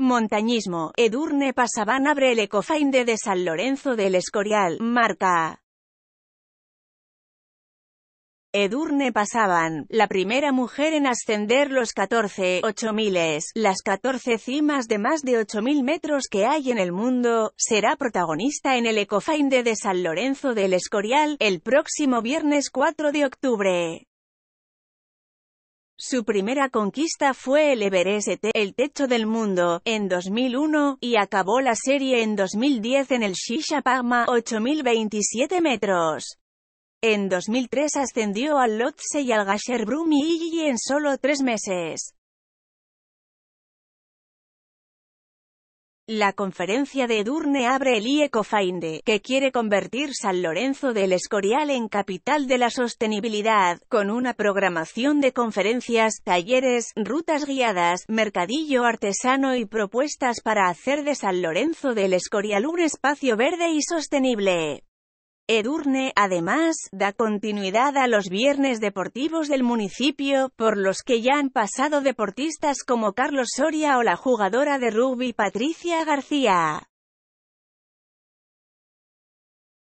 Montañismo, Edurne Pasaban abre el Ecofinde de San Lorenzo del Escorial, marca. Edurne Pasaban, la primera mujer en ascender los 14, miles, las 14 cimas de más de 8000 metros que hay en el mundo, será protagonista en el Ecofinde de San Lorenzo del Escorial, el próximo viernes 4 de octubre. Su primera conquista fue el Everest, el techo del mundo, en 2001, y acabó la serie en 2010 en el Shisha Pagma, 8027 metros. En 2003 ascendió al Lhotse y al Gasher Brumi en solo tres meses. La conferencia de Edurne abre el IECOFINDE, que quiere convertir San Lorenzo del Escorial en capital de la sostenibilidad, con una programación de conferencias, talleres, rutas guiadas, mercadillo artesano y propuestas para hacer de San Lorenzo del Escorial un espacio verde y sostenible. Edurne además da continuidad a los viernes deportivos del municipio, por los que ya han pasado deportistas como Carlos Soria o la jugadora de rugby Patricia García.